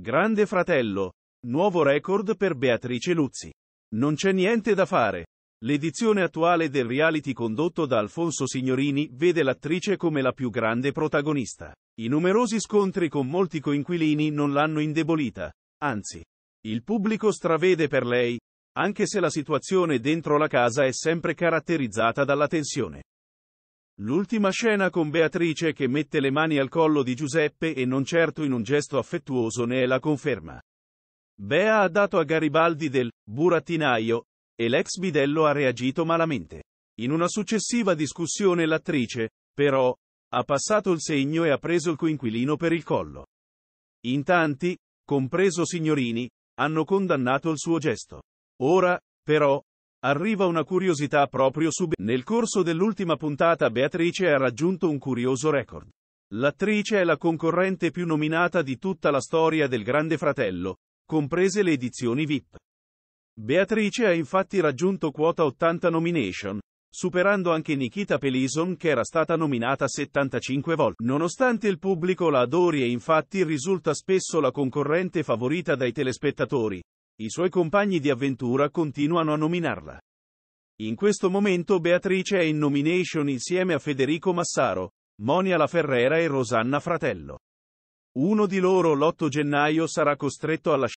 Grande fratello. Nuovo record per Beatrice Luzzi. Non c'è niente da fare. L'edizione attuale del reality condotto da Alfonso Signorini vede l'attrice come la più grande protagonista. I numerosi scontri con molti coinquilini non l'hanno indebolita, anzi, il pubblico stravede per lei, anche se la situazione dentro la casa è sempre caratterizzata dalla tensione. L'ultima scena con Beatrice che mette le mani al collo di Giuseppe e non certo in un gesto affettuoso ne è la conferma. Bea ha dato a Garibaldi del burattinaio e l'ex bidello ha reagito malamente. In una successiva discussione l'attrice, però, ha passato il segno e ha preso il coinquilino per il collo. In tanti, compreso Signorini, hanno condannato il suo gesto. Ora, però, Arriva una curiosità proprio su Nel corso dell'ultima puntata Beatrice ha raggiunto un curioso record. L'attrice è la concorrente più nominata di tutta la storia del Grande Fratello, comprese le edizioni VIP. Beatrice ha infatti raggiunto quota 80 nomination, superando anche Nikita Pelison che era stata nominata 75 volte. Nonostante il pubblico la adori e infatti risulta spesso la concorrente favorita dai telespettatori, i suoi compagni di avventura continuano a nominarla. In questo momento Beatrice è in nomination insieme a Federico Massaro, Monia La Ferrera e Rosanna Fratello. Uno di loro l'8 gennaio sarà costretto a lasciare